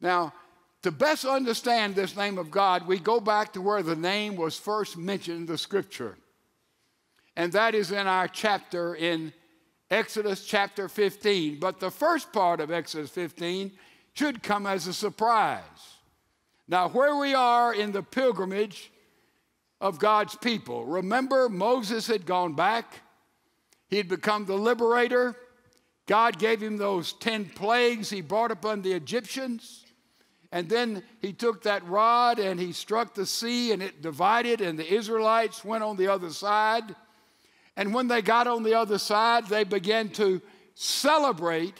Now, to best understand this name of God, we go back to where the name was first mentioned in the scripture. And that is in our chapter in Exodus chapter 15. But the first part of Exodus 15 should come as a surprise. Now, where we are in the pilgrimage of God's people, remember Moses had gone back, he had become the liberator. God gave him those 10 plagues he brought upon the Egyptians. And then he took that rod and he struck the sea and it divided, and the Israelites went on the other side. And when they got on the other side, they began to celebrate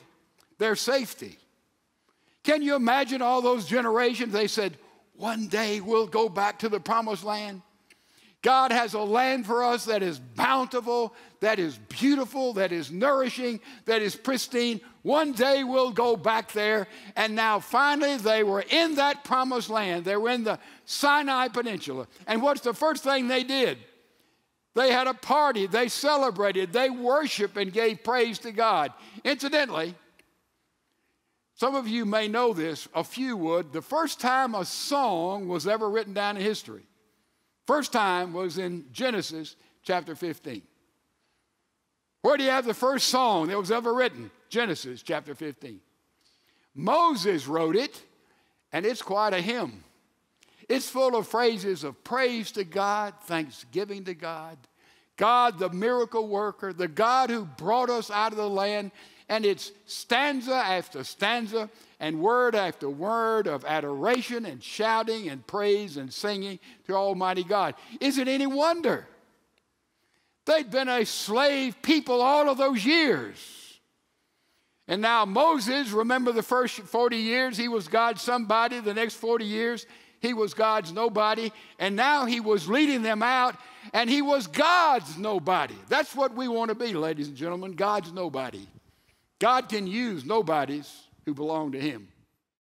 their safety. Can you imagine all those generations? They said, One day we'll go back to the promised land. God has a land for us that is bountiful, that is beautiful, that is nourishing, that is pristine. One day we'll go back there. And now finally they were in that promised land. They were in the Sinai Peninsula. And what's the first thing they did? They had a party, they celebrated, they worshiped and gave praise to God. Incidentally, some of you may know this, a few would. The first time a song was ever written down in history First time was in Genesis chapter 15. Where do you have the first song that was ever written? Genesis chapter 15. Moses wrote it, and it's quite a hymn. It's full of phrases of praise to God, thanksgiving to God, God the miracle worker, the God who brought us out of the land and it's stanza after stanza and word after word of adoration and shouting and praise and singing to Almighty God. Is it any wonder? They'd been a slave people all of those years. And now Moses, remember the first 40 years, he was God's somebody. The next 40 years, he was God's nobody. And now he was leading them out, and he was God's nobody. That's what we want to be, ladies and gentlemen God's nobody. God can use nobodies who belong to Him.